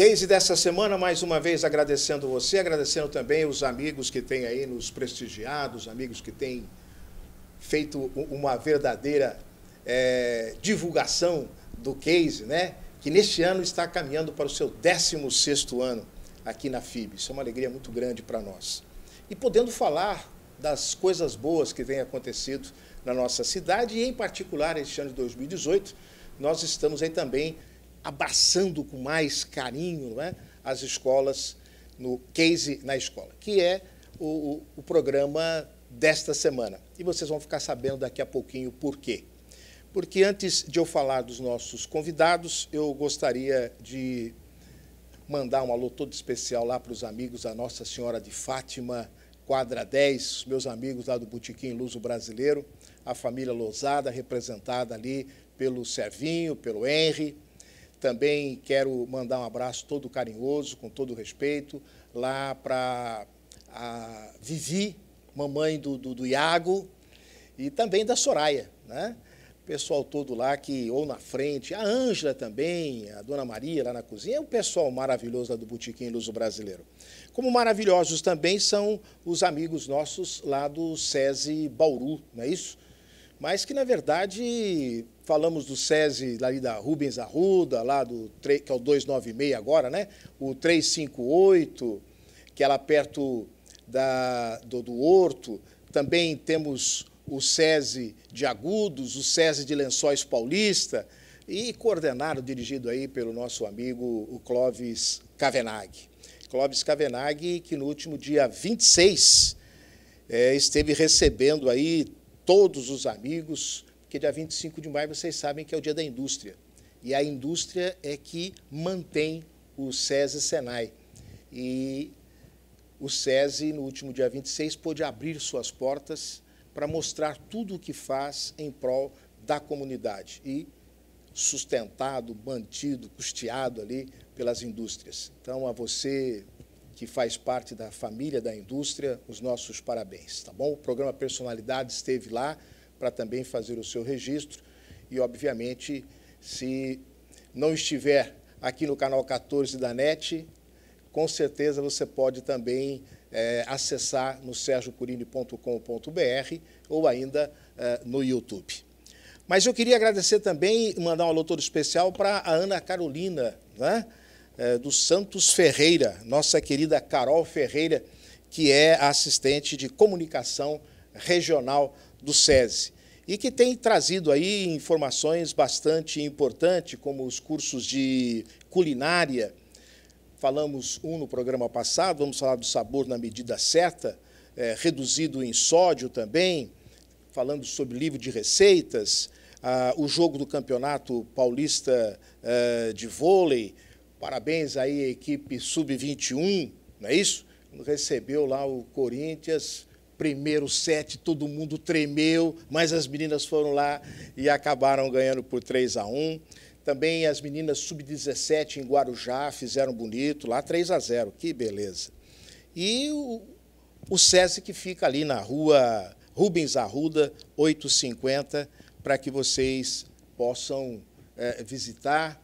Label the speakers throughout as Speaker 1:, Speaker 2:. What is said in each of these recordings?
Speaker 1: Case dessa semana, mais uma vez agradecendo você, agradecendo também os amigos que têm aí nos prestigiados, amigos que têm feito uma verdadeira é, divulgação do Case, né? que neste ano está caminhando para o seu 16º ano aqui na FIB. Isso é uma alegria muito grande para nós. E podendo falar das coisas boas que têm acontecido na nossa cidade e, em particular, este ano de 2018, nós estamos aí também abraçando com mais carinho não é? as escolas no Case na Escola, que é o, o, o programa desta semana. E vocês vão ficar sabendo daqui a pouquinho por quê. Porque antes de eu falar dos nossos convidados, eu gostaria de mandar um alô todo especial lá para os amigos da Nossa Senhora de Fátima, quadra 10, meus amigos lá do Botequim Luso Brasileiro, a família Lousada, representada ali pelo Servinho, pelo Henry, também quero mandar um abraço todo carinhoso, com todo respeito, lá para a Vivi, mamãe do, do, do, Iago, e também da Soraya, né? O pessoal todo lá que, ou na frente, a Ângela também, a Dona Maria lá na cozinha, é um pessoal maravilhoso lá do Botiquim Luso Brasileiro. Como maravilhosos também são os amigos nossos lá do SESI Bauru, não é isso? Mas que, na verdade, falamos do SESI lá da Rubens Arruda, lá do que é o 296 agora, né? O 358, que é lá perto da, do, do Horto. Também temos o SESI de Agudos, o SESI de Lençóis Paulista, e coordenado, dirigido aí pelo nosso amigo o Clóvis Cavenaghi. Clóvis Cavenaghi, que no último dia 26 é, eh, esteve recebendo aí todos os amigos, porque dia 25 de maio vocês sabem que é o dia da indústria. E a indústria é que mantém o SESI Senai. E o SESI, no último dia 26, pôde abrir suas portas para mostrar tudo o que faz em prol da comunidade e sustentado, mantido, custeado ali pelas indústrias. Então, a você que faz parte da família da indústria, os nossos parabéns, tá bom? O programa Personalidades esteve lá, para também fazer o seu registro. E, obviamente, se não estiver aqui no canal 14 da NET, com certeza você pode também é, acessar no sergiocurini.com.br ou ainda é, no YouTube. Mas eu queria agradecer também, mandar um alô todo especial para a Ana Carolina, né? é, do Santos Ferreira, nossa querida Carol Ferreira, que é assistente de comunicação regional do SESI e que tem trazido aí informações bastante importantes, como os cursos de culinária. Falamos um no programa passado, vamos falar do sabor na medida certa, é, reduzido em sódio também, falando sobre livro de receitas, ah, o jogo do Campeonato Paulista ah, de Vôlei. Parabéns aí à equipe Sub-21, não é isso? Recebeu lá o Corinthians primeiro set, todo mundo tremeu, mas as meninas foram lá e acabaram ganhando por 3 a 1. Também as meninas sub-17 em Guarujá fizeram bonito, lá 3 a 0, que beleza. E o, o SESI que fica ali na rua Rubens Arruda, 850, para que vocês possam é, visitar,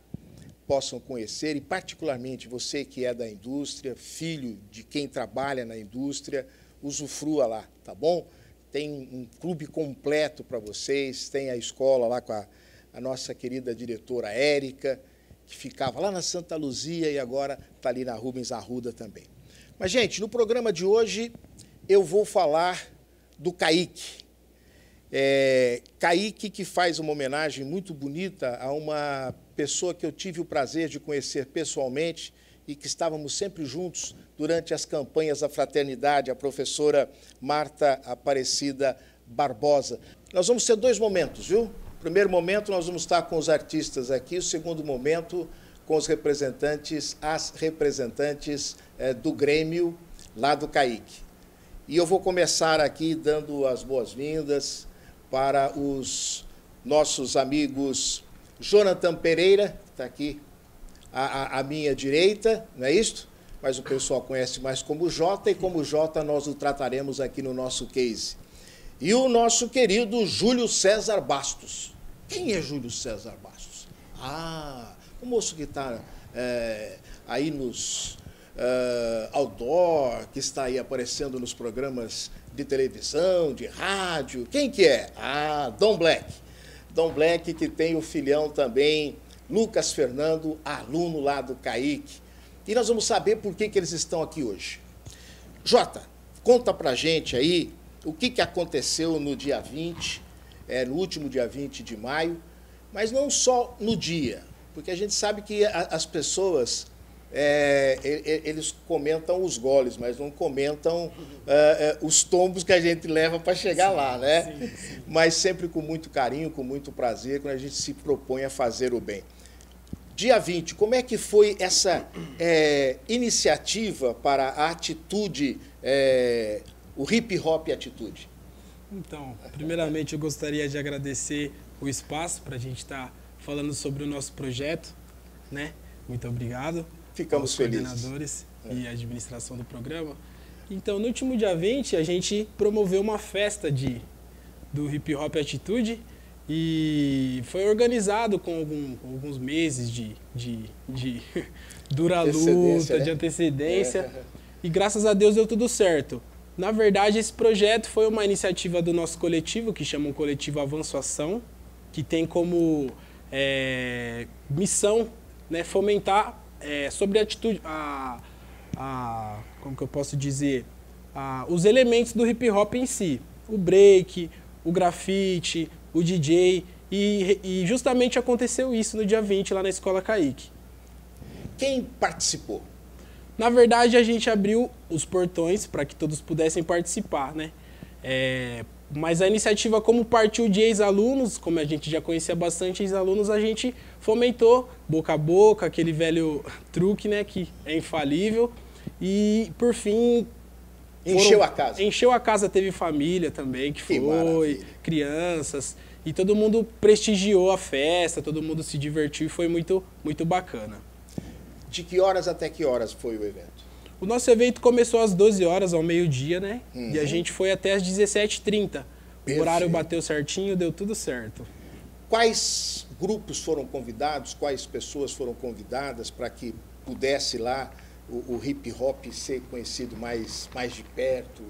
Speaker 1: possam conhecer, e particularmente você que é da indústria, filho de quem trabalha na indústria, usufrua lá, tá bom? Tem um clube completo para vocês, tem a escola lá com a, a nossa querida diretora Érica, que ficava lá na Santa Luzia e agora está ali na Rubens Arruda também. Mas, gente, no programa de hoje eu vou falar do Kaique. É, Kaique, que faz uma homenagem muito bonita a uma pessoa que eu tive o prazer de conhecer pessoalmente, e que estávamos sempre juntos durante as campanhas da fraternidade, a professora Marta Aparecida Barbosa. Nós vamos ter dois momentos, viu? Primeiro momento, nós vamos estar com os artistas aqui, o segundo momento, com os representantes, as representantes eh, do Grêmio lá do CAIC. E eu vou começar aqui dando as boas-vindas para os nossos amigos Jonathan Pereira, que está aqui à, à minha direita, não é isto? Mas o pessoal conhece mais como J, e como J nós o trataremos aqui no nosso case. E o nosso querido Júlio César Bastos. Quem é Júlio César Bastos? Ah, o moço que está é, aí nos é, outdoor, que está aí aparecendo nos programas de televisão, de rádio. Quem que é? Ah, Dom Black. Dom Black, que tem o filhão também Lucas Fernando, aluno lá do CAIC. E nós vamos saber por que, que eles estão aqui hoje. Jota, conta pra gente aí o que, que aconteceu no dia 20, é, no último dia 20 de maio, mas não só no dia, porque a gente sabe que a, as pessoas é, eles comentam os goles, mas não comentam é, é os tombos que a gente leva para chegar sim, lá, né? Sim, sim. Mas sempre com muito carinho, com muito prazer, quando a gente se propõe a fazer o bem. Dia 20, como é que foi essa é, iniciativa para a atitude, é, o hip hop atitude?
Speaker 2: Então, primeiramente eu gostaria de agradecer o espaço para a gente estar tá falando sobre o nosso projeto, né? Muito obrigado. Ficamos aos felizes. coordenadores é. e administração do programa. Então, no último dia 20, a gente promoveu uma festa de do Hip Hop Atitude, e foi organizado com, algum, com alguns meses de, de, de dura luta, né? de antecedência. É. E graças a Deus deu tudo certo. Na verdade, esse projeto foi uma iniciativa do nosso coletivo, que chama o Coletivo Avanço Ação, que tem como é, missão né, fomentar é, sobre a atitude, a, a, como que eu posso dizer, a, os elementos do hip hop em si. O break, o grafite, o DJ. E, e justamente aconteceu isso no dia 20 lá na Escola Kaique. Quem participou? Na verdade, a gente abriu os portões para que todos pudessem participar, né? É, mas a iniciativa, como partiu de ex-alunos, como a gente já conhecia bastante ex-alunos, a gente fomentou boca a boca, aquele velho truque, né, que é infalível. E, por fim, Encheu foram, a casa. Encheu a casa, teve família também, que, foi, crianças. E todo mundo prestigiou a festa, todo mundo se divertiu e foi muito, muito bacana.
Speaker 1: De que horas até que horas foi o evento?
Speaker 2: O nosso evento começou às 12 horas, ao meio-dia, né? Uhum. E a uhum. gente foi até às 17h30. O horário bateu certinho, deu tudo
Speaker 1: certo. Quais grupos foram convidados, quais pessoas foram convidadas para que pudesse lá o, o hip hop ser conhecido mais, mais de perto,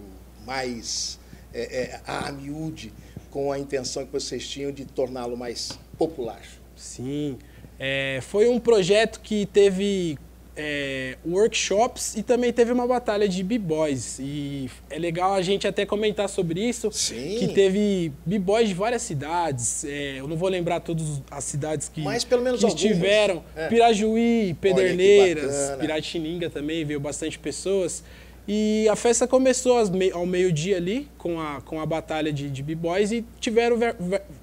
Speaker 1: mais é, é, a miúde, com a intenção que vocês tinham de torná-lo mais popular.
Speaker 2: Sim, é, foi um projeto que teve é, workshops e também teve uma batalha de b-boys. E é legal a gente até comentar sobre isso. Sim. Que teve b-boys de várias cidades. É, eu não vou lembrar todas as cidades que, Mas pelo menos que tiveram. É. Pirajuí, Pederneiras, Piratininga também, veio bastante pessoas. E a festa começou ao meio-dia ali, com a, com a batalha de, de b-boys. E tiveram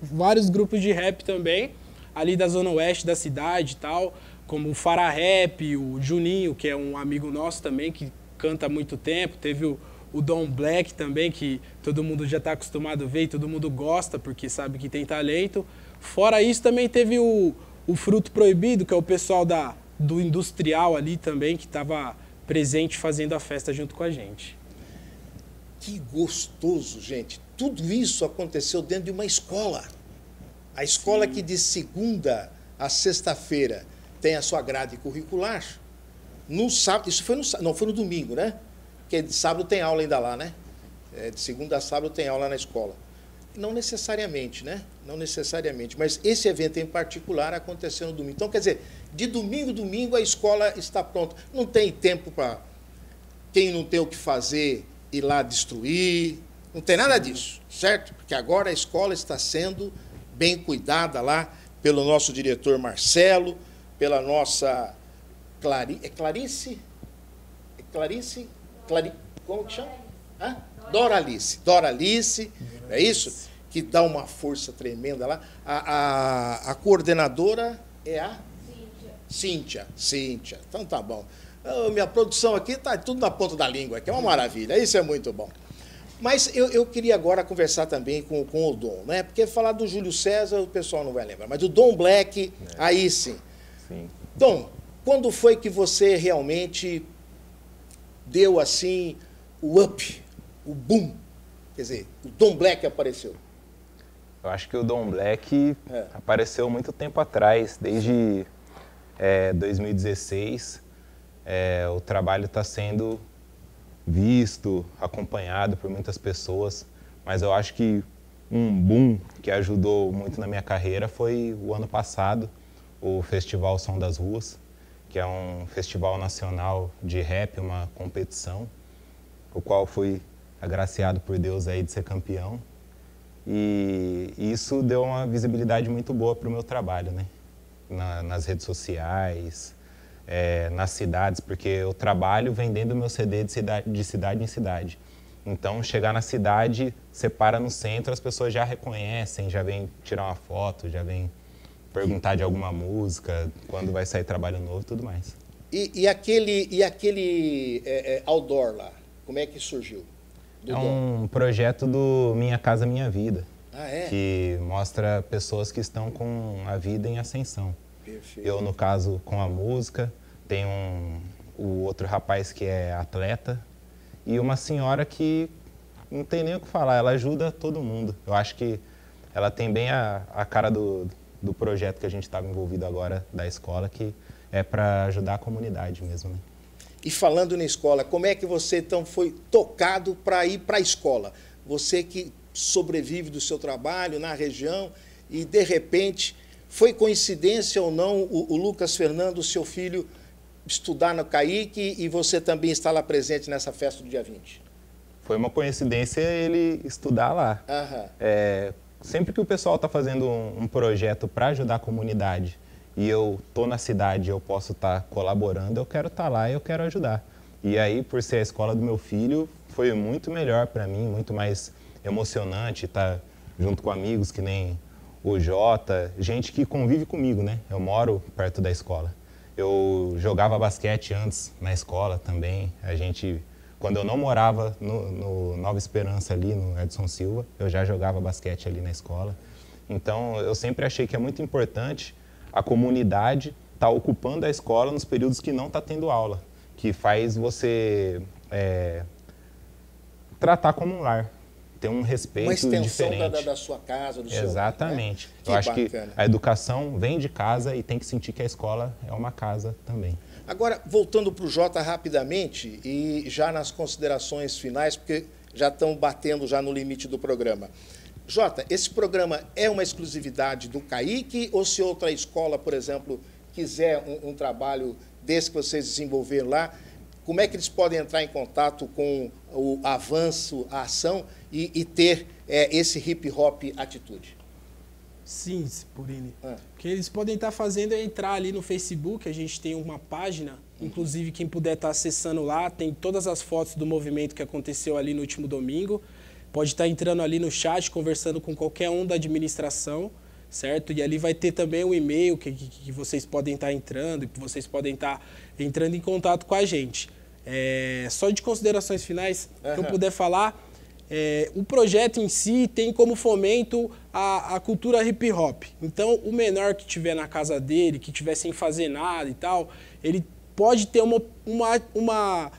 Speaker 2: vários grupos de rap também, ali da zona oeste da cidade e tal como o Farah Rap, o Juninho, que é um amigo nosso também, que canta há muito tempo. Teve o, o Don Black também, que todo mundo já está acostumado a ver e todo mundo gosta, porque sabe que tem talento. Fora isso, também teve o, o Fruto Proibido, que é o pessoal da, do industrial ali também, que estava presente fazendo a festa junto com a gente.
Speaker 1: Que gostoso, gente. Tudo isso aconteceu dentro de uma escola. A escola Sim. que de segunda a sexta-feira tem a sua grade curricular. No sábado, isso foi no não foi no domingo, né? Porque de sábado tem aula ainda lá, né? É, de segunda a sábado tem aula na escola. Não necessariamente, né? Não necessariamente. Mas esse evento em particular aconteceu no domingo. Então, quer dizer, de domingo a domingo a escola está pronta. Não tem tempo para quem não tem o que fazer ir lá destruir. Não tem nada disso, certo? Porque agora a escola está sendo bem cuidada lá pelo nosso diretor Marcelo, pela nossa Clari, é Clarice? É Clarice? Clari, como que chama? Hã? Doralice. Doralice, é isso? Que dá uma força tremenda lá. A, a, a coordenadora é a? Cíntia. Cíntia. Então tá bom. minha produção aqui está tudo na ponta da língua, que é uma maravilha. Isso é muito bom. Mas eu, eu queria agora conversar também com, com o Dom, né? Porque falar do Júlio César o pessoal não vai lembrar, mas do Dom Black, é. aí sim. Sim. Dom, então, quando foi que você realmente deu assim o up, o boom? Quer dizer, o Dom Black apareceu.
Speaker 3: Eu acho que o Dom Black é. apareceu muito tempo atrás, desde é, 2016. É, o trabalho está sendo visto, acompanhado por muitas pessoas, mas eu acho que um boom que ajudou muito na minha carreira foi o ano passado, o Festival Som das Ruas, que é um festival nacional de rap, uma competição, o qual fui agraciado por Deus aí de ser campeão. E isso deu uma visibilidade muito boa para o meu trabalho, né? Na, nas redes sociais, é, nas cidades, porque eu trabalho vendendo meu CD de cidade, de cidade em cidade. Então, chegar na cidade, você para no centro, as pessoas já reconhecem, já vêm tirar uma foto, já vêm perguntar de alguma música, quando vai sair trabalho novo tudo mais.
Speaker 1: E, e aquele, e aquele é, é, outdoor lá, como é que surgiu?
Speaker 3: Do é um dom? projeto do Minha Casa Minha Vida. Ah, é? Que mostra pessoas que estão com a vida em ascensão. Perfeito. Eu, no caso, com a música, tem um, o outro rapaz que é atleta e uma senhora que não tem nem o que falar, ela ajuda todo mundo. Eu acho que ela tem bem a, a cara do, do projeto que a gente está envolvido agora da escola, que é para ajudar a comunidade mesmo. Né?
Speaker 1: E falando na escola, como é que você então foi tocado para ir para a escola? Você que sobrevive do seu trabalho na região e de repente foi coincidência ou não o, o Lucas Fernando, seu filho, estudar no CAIC e você também está lá presente nessa festa do dia 20?
Speaker 3: Foi uma coincidência ele estudar lá. Uhum. É, sempre que o pessoal está fazendo um, um projeto para ajudar a comunidade e eu tô na cidade, eu posso estar tá colaborando, eu quero estar tá lá e eu quero ajudar. E aí, por ser a escola do meu filho, foi muito melhor para mim, muito mais emocionante estar tá junto com amigos que nem o Jota, gente que convive comigo, né? Eu moro perto da escola. Eu jogava basquete antes na escola também. A gente quando eu não morava no, no Nova Esperança ali, no Edson Silva, eu já jogava basquete ali na escola. Então, eu sempre achei que é muito importante a comunidade estar tá ocupando a escola nos períodos que não está tendo aula, que faz você é, tratar como um lar, ter um respeito Uma extensão diferente. Da, da
Speaker 1: sua casa, do né?
Speaker 3: Exatamente. seu Exatamente. Eu acho bacana. que a educação vem de casa e tem que sentir que a escola é uma casa também.
Speaker 1: Agora, voltando para o Jota rapidamente e já nas considerações finais, porque já estão batendo já no limite do programa. Jota, esse programa é uma exclusividade do CAIC ou se outra escola, por exemplo, quiser um, um trabalho desse que vocês desenvolveram lá, como é que eles podem entrar em contato com o avanço, a ação e, e ter é, esse hip hop atitude?
Speaker 2: Sim, Purini. É. que eles podem estar tá fazendo é entrar ali no Facebook, a gente tem uma página, uhum. inclusive quem puder estar tá acessando lá, tem todas as fotos do movimento que aconteceu ali no último domingo. Pode estar tá entrando ali no chat, conversando com qualquer um da administração, certo? E ali vai ter também o e-mail que, que, que vocês podem estar entrando, que vocês podem estar entrando em contato com a gente. É, só de considerações finais, uhum. que eu puder falar, é, o projeto em si tem como fomento a, a, cultura hip hop. Então, o menor que tiver na casa dele, que tiver sem fazer nada e tal, ele pode ter uma, uma, uma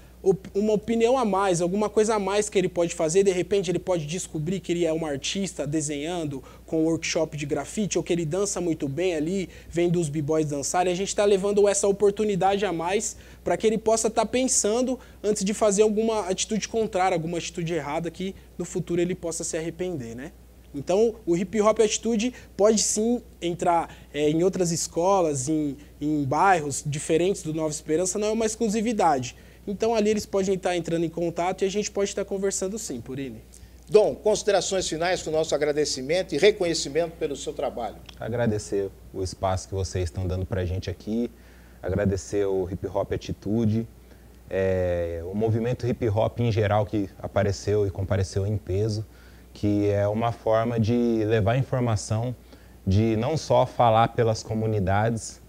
Speaker 2: uma opinião a mais, alguma coisa a mais que ele pode fazer. De repente, ele pode descobrir que ele é um artista desenhando com um workshop de grafite, ou que ele dança muito bem ali, vendo os b-boys dançarem. A gente está levando essa oportunidade a mais para que ele possa estar tá pensando antes de fazer alguma atitude contrária, alguma atitude errada que no futuro ele possa se arrepender, né? Então, o hip hop atitude pode sim entrar é, em outras escolas, em, em bairros diferentes do Nova Esperança, não é uma exclusividade. Então ali eles podem estar entrando em contato e a gente pode estar
Speaker 1: conversando sim, Purini. Dom, considerações finais com o nosso agradecimento e reconhecimento pelo seu trabalho.
Speaker 3: Agradecer o espaço que vocês estão dando para a gente aqui, agradecer o Hip Hop Atitude, é, eh, o movimento hip hop em geral que apareceu e compareceu em peso, que é uma forma de levar informação, de não só falar pelas comunidades,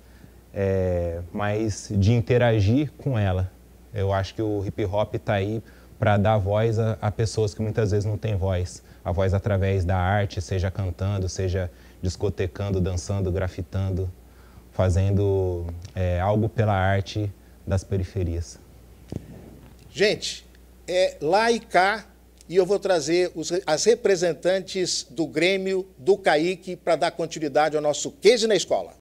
Speaker 3: é, mas de interagir com ela. Eu acho que o hip hop está aí para dar voz a, a, pessoas que muitas vezes não têm voz. A voz através da arte, seja cantando, seja discotecando, dançando, grafitando, fazendo é, algo pela arte das periferias. Gente,
Speaker 1: é lá e cá, e eu vou trazer os, as representantes do Grêmio, do CAIC, para dar continuidade ao nosso Case na Escola.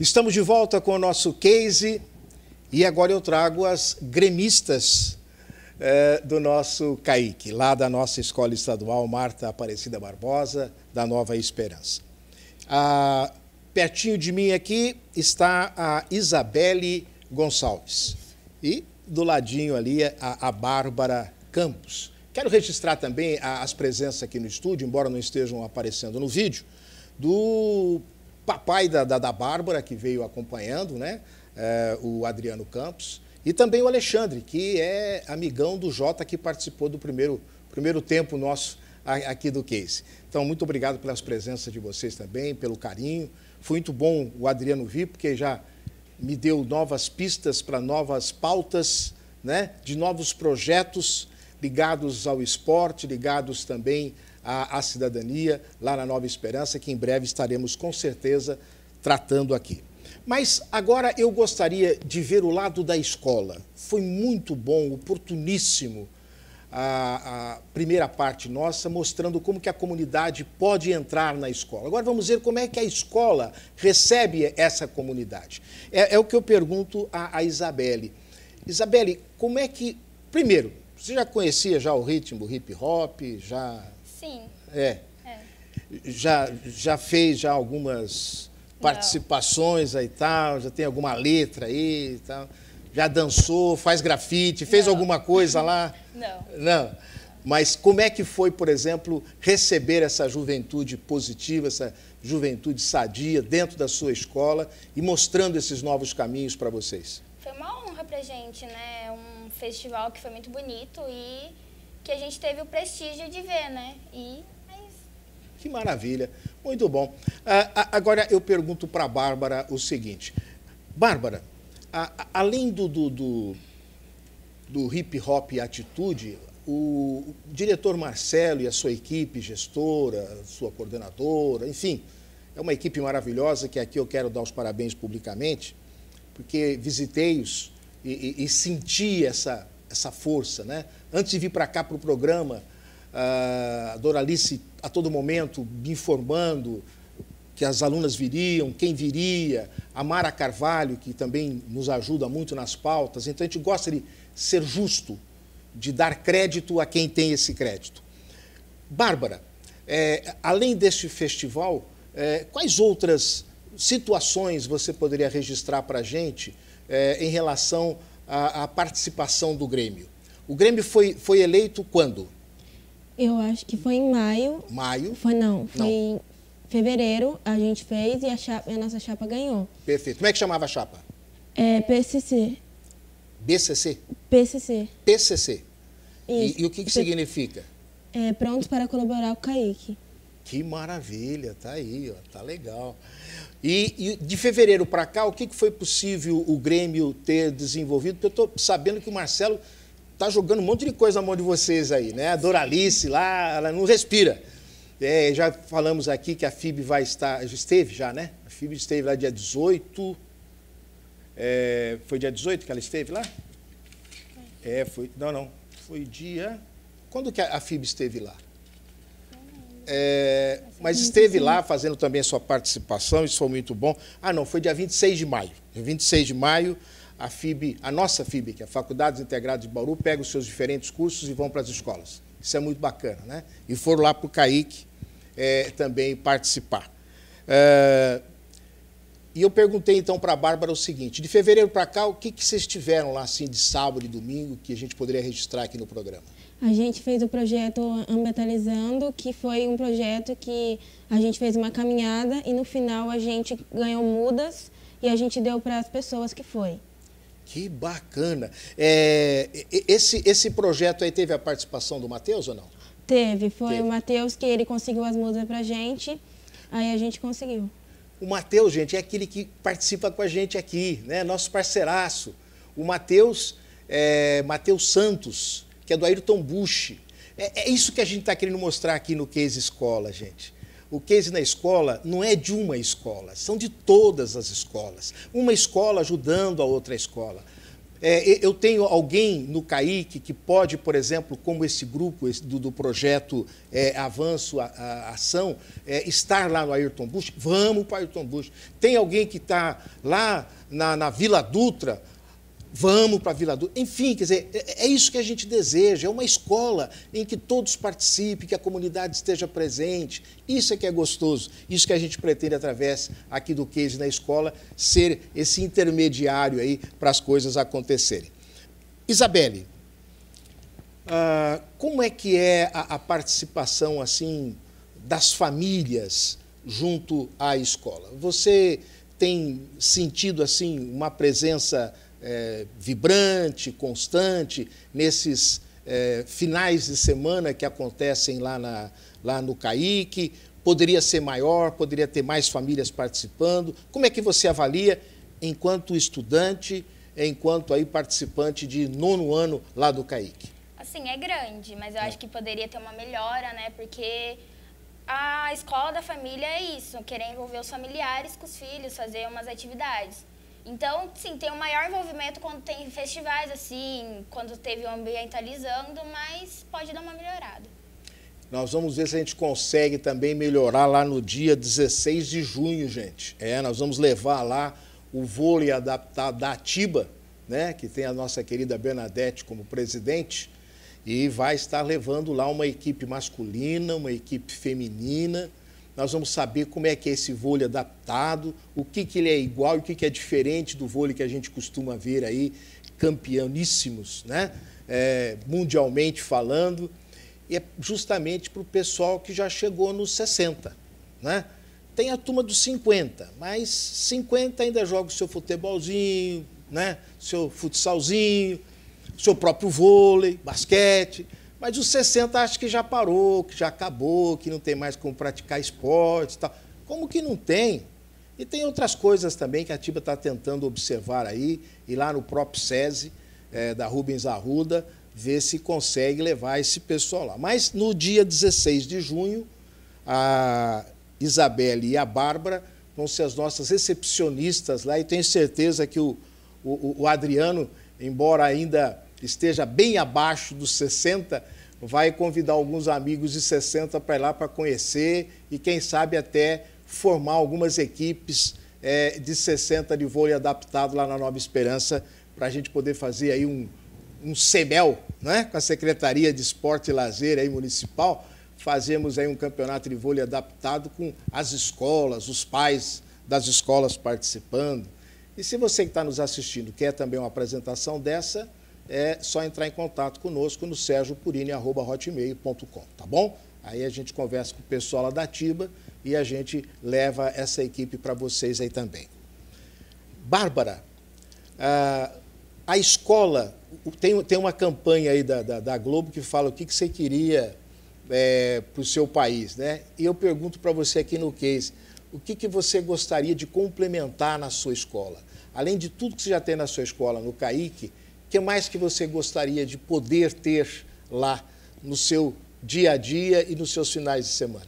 Speaker 1: Estamos de volta com o nosso case e agora eu trago as gremistas eh, do nosso CAIC, lá da nossa escola estadual Marta Aparecida Barbosa, da Nova Esperança. Ah, pertinho de mim aqui está a Isabelle Gonçalves e do ladinho ali a, a Bárbara Campos. Quero registrar também as presenças aqui no estúdio, embora não estejam aparecendo no vídeo, do papai da, da, da Bárbara, que veio acompanhando, né? É, o Adriano Campos, e também o Alexandre, que é amigão do Jota, que participou do primeiro, primeiro tempo nosso aqui do Case. Então, muito obrigado pelas presenças de vocês também, pelo carinho. Foi muito bom o Adriano vir, porque já me deu novas pistas para novas pautas, né? de novos projetos ligados ao esporte, ligados também à, à cidadania lá na Nova Esperança, que em breve estaremos com certeza tratando aqui. Mas agora eu gostaria de ver o lado da escola. Foi muito bom, oportuníssimo a, a, primeira parte nossa, mostrando como que a comunidade pode entrar na escola. Agora vamos ver como é que a escola recebe essa comunidade. É, é o que eu pergunto a, a, Isabelle. Isabelle, como é que... Primeiro, você já conhecia já o ritmo hip-hop, já Sim. É. é. Já, já fez já algumas participações Não. aí tal, já tem alguma letra aí e tal. Já dançou, faz grafite, fez Não. alguma coisa lá?
Speaker 4: Não. Não.
Speaker 1: Mas como é que foi, por exemplo, receber essa juventude positiva, essa juventude sadia dentro da sua escola e mostrando esses novos caminhos para vocês?
Speaker 4: Foi uma honra para gente, né? Um festival que foi muito bonito e que a gente teve o prestígio de ver, né? E é isso.
Speaker 1: Que maravilha, muito bom. Ah, agora eu pergunto para a Bárbara o seguinte: Bárbara, a, além do, do, do, do hip hop e atitude, o diretor Marcelo e a sua equipe gestora, sua coordenadora, enfim, é uma equipe maravilhosa que aqui eu quero dar os parabéns publicamente, porque visitei-os e, e, e senti essa essa força. Né? Antes de vir para cá para o programa, a Doralice a todo momento me informando que as alunas viriam, quem viria, a Mara Carvalho, que também nos ajuda muito nas pautas. Então, a gente gosta de ser justo, de dar crédito a quem tem esse crédito. Bárbara, é, além deste festival, é, quais outras situações você poderia registrar para a gente é, em relação a, a participação do Grêmio. O Grêmio foi, foi eleito quando?
Speaker 5: Eu acho que foi em maio.
Speaker 1: Maio? Foi não, foi não.
Speaker 5: em fevereiro a gente fez e a, chapa, a, nossa chapa ganhou.
Speaker 1: Perfeito. Como é que chamava a chapa?
Speaker 5: É PCC. BCC? PCC.
Speaker 1: PCC. Isso. E, e o que, que significa?
Speaker 5: É, prontos para colaborar com o Kaique.
Speaker 1: Que maravilha, tá aí, ó, tá legal. E, e de fevereiro para cá, o que, que foi possível o Grêmio ter desenvolvido? Porque eu estou sabendo que o Marcelo está jogando um monte de coisa na mão de vocês aí, né? A Doralice lá, ela não respira. É, já falamos aqui que a FIB vai estar. esteve já, né? A FIB esteve lá dia 18. É, foi dia 18 que ela esteve lá? É, foi. Não, não. Foi dia. Quando que a FIB esteve lá? É, mas esteve lá fazendo também a sua participação, isso foi muito bom. Ah, não, foi dia 26 de maio. Dia 26 de maio, a FIB, a nossa FIB, que é a Faculdades Integradas de Bauru, pega os seus diferentes cursos e vão para as escolas. Isso é muito bacana, né? E foram lá para o CAIC é, também participar. É, e eu perguntei então para a Bárbara o seguinte: de fevereiro para cá, o que, que vocês tiveram lá assim de sábado e domingo que a gente poderia registrar aqui no programa?
Speaker 5: a gente fez o projeto Ambientalizando, que foi um projeto que a gente fez uma caminhada e no final a gente ganhou mudas e a gente deu para as pessoas que
Speaker 1: foi. Que bacana! É, esse, esse projeto aí teve a participação do Matheus ou não?
Speaker 5: Teve, foi teve. o Matheus que ele conseguiu as mudas para a gente, aí a gente conseguiu.
Speaker 1: O Matheus, gente, é aquele que participa com a gente aqui, né? Nosso parceiraço. O Matheus, é, Matheus Santos, que é do Ayrton Bush. É, é isso que a gente está querendo mostrar aqui no Case Escola, gente. O case na escola não é de uma escola, são de todas as escolas. Uma escola ajudando a outra escola. É, eu tenho alguém no CAIC que pode, por exemplo, como esse grupo esse, do, do, projeto é, Avanço a, a Ação, é, estar lá no Ayrton Bush? Vamos para o Ayrton Bush. Tem alguém que está lá na, na Vila Dutra, vamos para a Vila Dutra. Enfim, quer dizer, é, é, isso que a gente deseja, é uma escola em que todos participem, que a comunidade esteja presente. Isso é que é gostoso, isso que a gente pretende através aqui do Case na escola, ser esse intermediário aí para as coisas acontecerem. Isabelle, ah, como é que é a, a participação assim das famílias junto à escola? Você tem sentido assim uma presença é, vibrante, constante, nesses é, finais de semana que acontecem lá, na, lá no CAIC? Poderia ser maior, poderia ter mais famílias participando? Como é que você avalia enquanto estudante, enquanto aí participante de nono ano lá do CAIC?
Speaker 4: Assim, é grande, mas eu é. acho que poderia ter uma melhora, né? Porque a escola da família é isso, querer envolver os familiares com os filhos, fazer umas atividades. Então, sim, tem um maior envolvimento quando tem festivais, assim, quando teve o ambientalizando, mas pode dar uma melhorada.
Speaker 1: Nós vamos ver se a gente consegue também melhorar lá no dia 16 de junho, gente. É, nós vamos levar lá o vôlei adaptado da Atiba, né, que tem a nossa querida Bernadette como presidente, e vai estar levando lá uma equipe masculina, uma equipe feminina, nós vamos saber como é que é esse vôlei adaptado, o que, que ele é igual e o que, que é diferente do vôlei que a gente costuma ver aí, campeoníssimos, né? É, mundialmente falando. E é justamente para o pessoal que já chegou nos 60, né? Tem a turma dos 50, mas 50 ainda joga o seu futebolzinho, né? seu futsalzinho, seu próprio vôlei, basquete. Mas os 60 acho que já parou, que já acabou, que não tem mais como praticar esporte e tal. Como que não tem? E tem outras coisas também que a Tiba está tentando observar aí, e lá no próprio SESI, é, da Rubens Arruda, ver se consegue levar esse pessoal lá. Mas no dia 16 de junho, a Isabelle e a Bárbara vão ser as nossas recepcionistas lá, e tenho certeza que o, o, o Adriano, embora ainda esteja bem abaixo dos 60, vai convidar alguns amigos de 60 para ir lá para conhecer e, quem sabe, até formar algumas equipes é, de 60 de vôlei adaptado lá na Nova Esperança, para a gente poder fazer aí um, um CEMEL, né? com a Secretaria de Esporte e Lazer aí, Municipal, fazemos aí um campeonato de vôlei adaptado com as escolas, os pais das escolas participando. E se você que está nos assistindo quer também uma apresentação dessa, é só entrar em contato conosco no sergiopurini.hotmail.com, tá bom? Aí a gente conversa com o pessoal lá da Tiba e a gente leva essa equipe para vocês aí também. Bárbara, ah, a escola, tem, tem uma campanha aí da, da, da Globo que fala o que, que você queria é, para o seu país, né? E eu pergunto para você aqui no case, o que, que você gostaria de complementar na sua escola? Além de tudo que você já tem na sua escola, no CAIC, que mais que você gostaria de poder ter lá no seu dia a dia e nos seus finais de semana?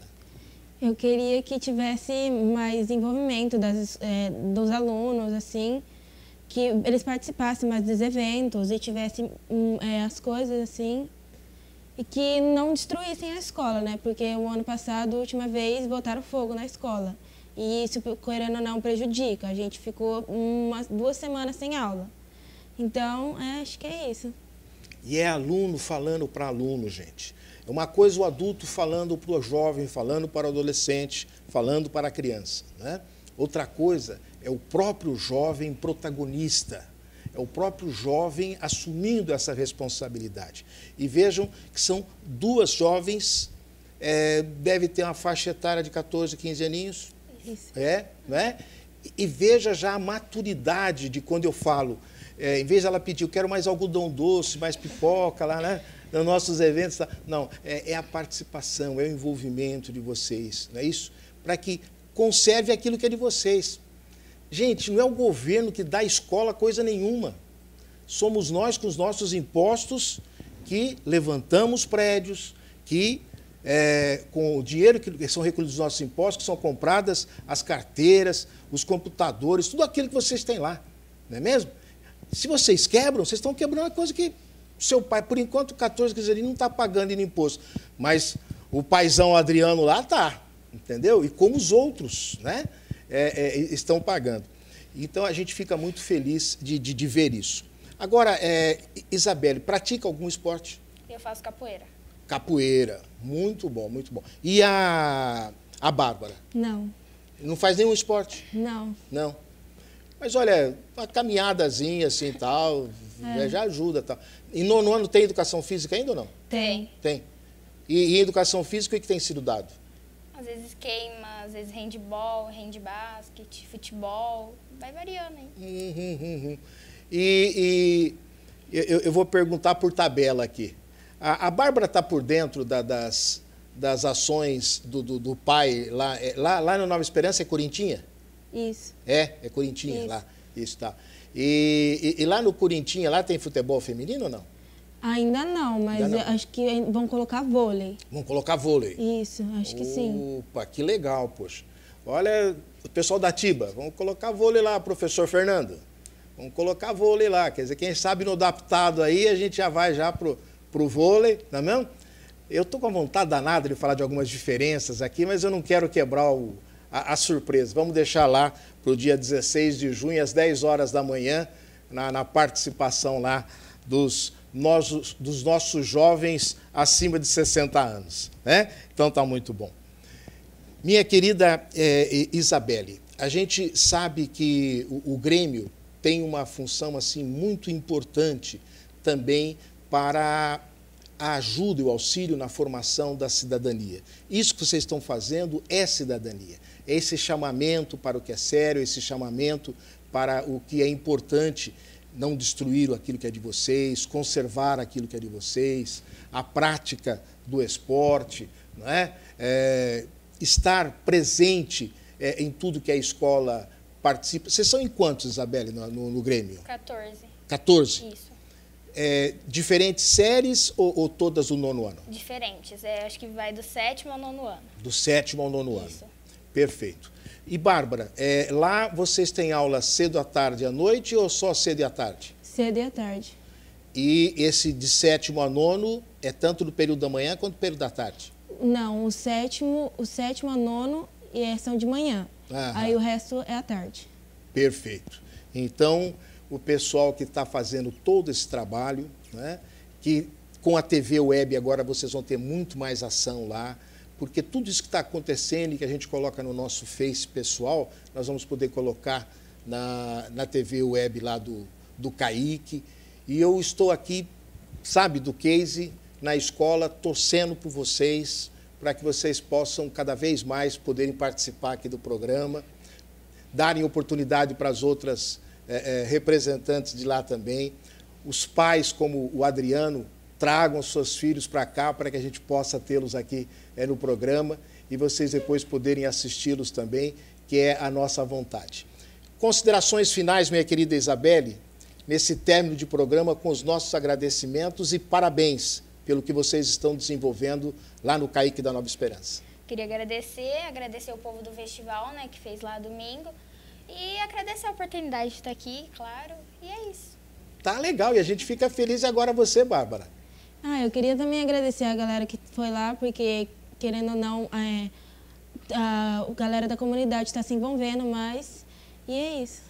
Speaker 5: Eu queria que tivesse mais envolvimento das, é, dos alunos, assim, que eles participassem mais dos eventos e tivessem hum, é, as coisas assim e que não destruíssem a escola, né? Porque o ano passado, a última vez, botaram fogo na escola. E isso, querendo ou não, prejudica. A gente ficou umas duas semanas sem aula. Então, é, acho que é isso.
Speaker 1: E é aluno falando para aluno, gente. É uma coisa o adulto falando para o jovem, falando para o adolescente, falando para a criança. Né? Outra coisa é o próprio jovem protagonista, é o próprio jovem assumindo essa responsabilidade. E vejam que são duas jovens, é, deve ter uma faixa etária de 14, 15 aninhos. Isso. É, né? E veja já a maturidade de quando eu falo é, em vez dela ela pedir, eu quero mais algodão doce, mais pipoca lá, né? Nos nossos eventos. Lá. Tá? Não, é, é a participação, é o envolvimento de vocês, não é isso? Para que conserve aquilo que é de vocês. Gente, não é o governo que dá à escola coisa nenhuma. Somos nós, com os nossos impostos, que levantamos prédios, que é, com o dinheiro que são recolhidos dos nossos impostos, que são compradas as carteiras, os computadores, tudo aquilo que vocês têm lá. Não é mesmo? Se vocês quebram, vocês estão quebrando uma coisa que seu pai, por enquanto, 14, 15 ele não está pagando em imposto. Mas o paizão Adriano lá está, entendeu? E como os outros né, é, é, estão pagando. Então a gente fica muito feliz de, de, de ver isso. Agora, é, Isabelle, pratica algum esporte?
Speaker 4: Eu faço capoeira.
Speaker 1: Capoeira, muito bom, muito bom. E a, a Bárbara? Não. Não faz nenhum esporte? Não. Não. Mas olha, uma caminhadazinha assim tal, é. já ajuda tal. Tá? E nono ano tem educação física ainda ou não? Tem. Tem. E, e educação física o que tem sido dado?
Speaker 4: Às vezes queima, às vezes handball, handbasket, futebol, vai
Speaker 1: variando, hein? Uhum, uhum. uhum. E, e eu, eu, vou perguntar por tabela aqui. A, a Bárbara está por dentro da, das, das ações do, do, do pai lá, é, lá, lá no Nova Esperança, é Corintinha? Isso. É, é Corintinha Isso. lá. Isso, tá. E, e, e, lá no Corintinha, lá tem futebol feminino ou não?
Speaker 5: Ainda não, mas Ainda não. acho que vão colocar vôlei.
Speaker 1: Vão colocar vôlei? Isso, acho que Opa, sim. Opa, que legal, poxa. Olha, o pessoal da Tiba, vamos colocar vôlei lá, professor Fernando. Vamos colocar vôlei lá, quer dizer, quem sabe no adaptado aí a gente já vai já pro, pro vôlei, não é mesmo? Eu tô com a vontade danada de falar de algumas diferenças aqui, mas eu não quero quebrar o, a, a surpresa. Vamos deixar lá para o dia 16 de junho, às 10 horas da manhã, na, na participação lá dos nossos, dos nossos jovens acima de 60 anos. Né? Então está muito bom. Minha querida é, Isabelle, a gente sabe que o, o, Grêmio tem uma função assim muito importante também para a ajuda e o auxílio na formação da cidadania. Isso que vocês estão fazendo é cidadania. É esse chamamento para o que é sério, esse chamamento para o que é importante não destruir aquilo que é de vocês, conservar aquilo que é de vocês, a prática do esporte, não é? é estar presente é, em tudo que a escola participa. Vocês são em quantos, Isabelle, no, no, no Grêmio? 14. 14? Isso é, diferentes séries ou, ou, todas o nono ano?
Speaker 4: Diferentes. É, acho que vai do sétimo ao nono ano.
Speaker 1: Do sétimo ao nono Isso. ano. Perfeito. E, Bárbara, é, lá vocês têm aula cedo à tarde e à noite ou só cedo e à tarde?
Speaker 5: Cedo e à tarde.
Speaker 1: E esse de sétimo a nono é tanto do período da manhã quanto no período da tarde?
Speaker 5: Não, o sétimo, o sétimo a nono é, são de manhã. Aham. Aí o resto é à tarde.
Speaker 1: Perfeito. Então, o pessoal que está fazendo todo esse trabalho, né? que com a TV Web agora vocês vão ter muito mais ação lá, porque tudo isso que está acontecendo e que a gente coloca no nosso Face pessoal, nós vamos poder colocar na, na TV Web lá do, do Kaique. E eu estou aqui, sabe, do Case, na escola, torcendo por vocês, para que vocês possam cada vez mais poderem participar aqui do programa, darem oportunidade para as outras é, é, representantes de lá também. Os pais, como o Adriano, tragam seus filhos para cá para que a gente possa tê-los aqui é, no programa e vocês depois poderem assisti-los também, que é a nossa vontade. Considerações finais, minha querida Isabelle, nesse término de programa com os nossos agradecimentos e parabéns pelo que vocês estão desenvolvendo lá no Caic da Nova Esperança.
Speaker 4: Queria agradecer, agradecer o povo do festival, né, que fez lá domingo. E agradecer a oportunidade de estar aqui, claro. E é
Speaker 1: isso. Tá legal, e a gente fica feliz agora você, Bárbara.
Speaker 5: Ah, eu queria também agradecer a galera que foi lá, porque, querendo ou não, é, a, galera da comunidade está se envolvendo mais. E é isso.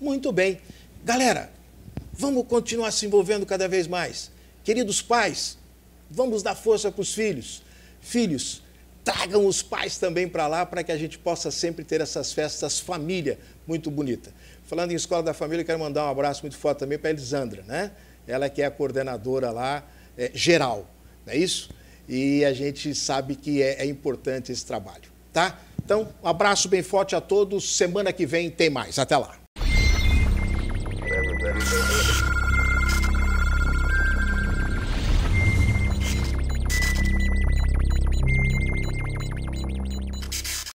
Speaker 1: Muito bem. Galera, vamos continuar se envolvendo cada vez mais. Queridos pais, vamos dar força para os filhos. Filhos, tragam os pais também para lá para que a gente possa sempre ter essas festas família muito bonita. Falando em escola da família, quero mandar um abraço muito forte também para a Elisandra, né? Ela que é a coordenadora lá é, geral, não é isso? E a gente sabe que é, é importante esse trabalho, tá? Então, um abraço bem forte a todos. Semana que vem tem mais. Até lá.